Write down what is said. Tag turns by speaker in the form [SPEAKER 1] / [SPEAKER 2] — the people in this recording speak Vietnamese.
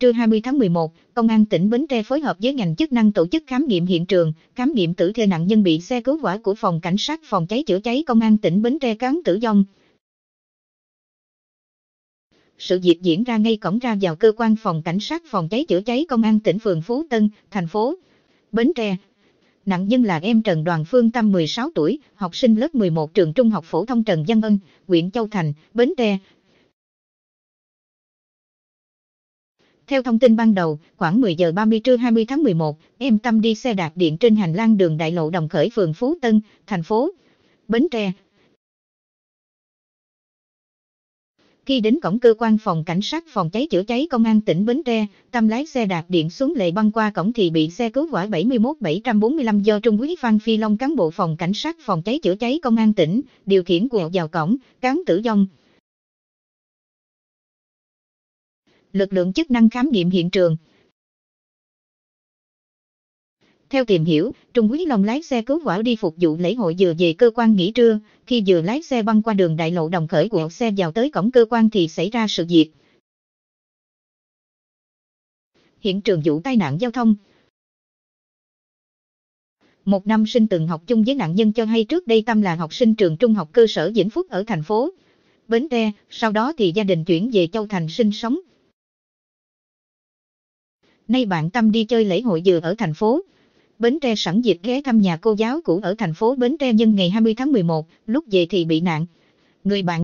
[SPEAKER 1] Trưa 20 tháng 11, Công an tỉnh Bến Tre phối hợp với ngành chức năng tổ chức khám nghiệm hiện trường, khám nghiệm tử thi nạn nhân bị xe cứu hỏa của Phòng Cảnh sát Phòng cháy chữa cháy Công an tỉnh Bến Tre cán tử vong. Sự việc diễn ra ngay cổng ra vào cơ quan Phòng Cảnh sát Phòng cháy chữa cháy Công an tỉnh Phường Phú Tân, thành phố Bến Tre. Nạn nhân là em Trần Đoàn Phương Tâm 16 tuổi, học sinh lớp 11 trường trung học phổ thông Trần Văn Ân, huyện Châu Thành, Bến Tre, Theo thông tin ban đầu, khoảng 10 giờ 30 trưa 20 tháng 11, em Tâm đi xe đạp điện trên hành lang đường đại lộ Đồng Khởi phường Phú Tân, thành phố Bến Tre. Khi đến cổng cơ quan phòng cảnh sát phòng cháy chữa cháy công an tỉnh Bến Tre, Tâm lái xe đạp điện xuống lệ băng qua cổng thì bị xe cứu hỏa 71-745 do Trung úy Phan Phi Long cán bộ phòng cảnh sát phòng cháy chữa cháy công an tỉnh điều khiển quẹo vào cổng, cán tử vong. lực lượng chức năng khám nghiệm hiện trường. Theo tìm hiểu, Trung úy Long lái xe cứu hỏa đi phục vụ lễ hội dừa về cơ quan nghỉ trưa, khi vừa lái xe băng qua đường đại lộ đồng khởi của xe vào tới cổng cơ quan thì xảy ra sự việc. Hiện trường vụ tai nạn giao thông, một năm sinh từng học chung với nạn nhân cho hay trước đây Tâm là học sinh trường trung học cơ sở Vĩnh Phúc ở thành phố Bến Tre, sau đó thì gia đình chuyển về Châu Thành sinh sống. Nay bạn Tâm đi chơi lễ hội dừa ở thành phố. Bến Tre sẵn dịp ghé thăm nhà cô giáo cũ ở thành phố Bến Tre nhân ngày 20 tháng 11, lúc về thì bị nạn.
[SPEAKER 2] Người bạn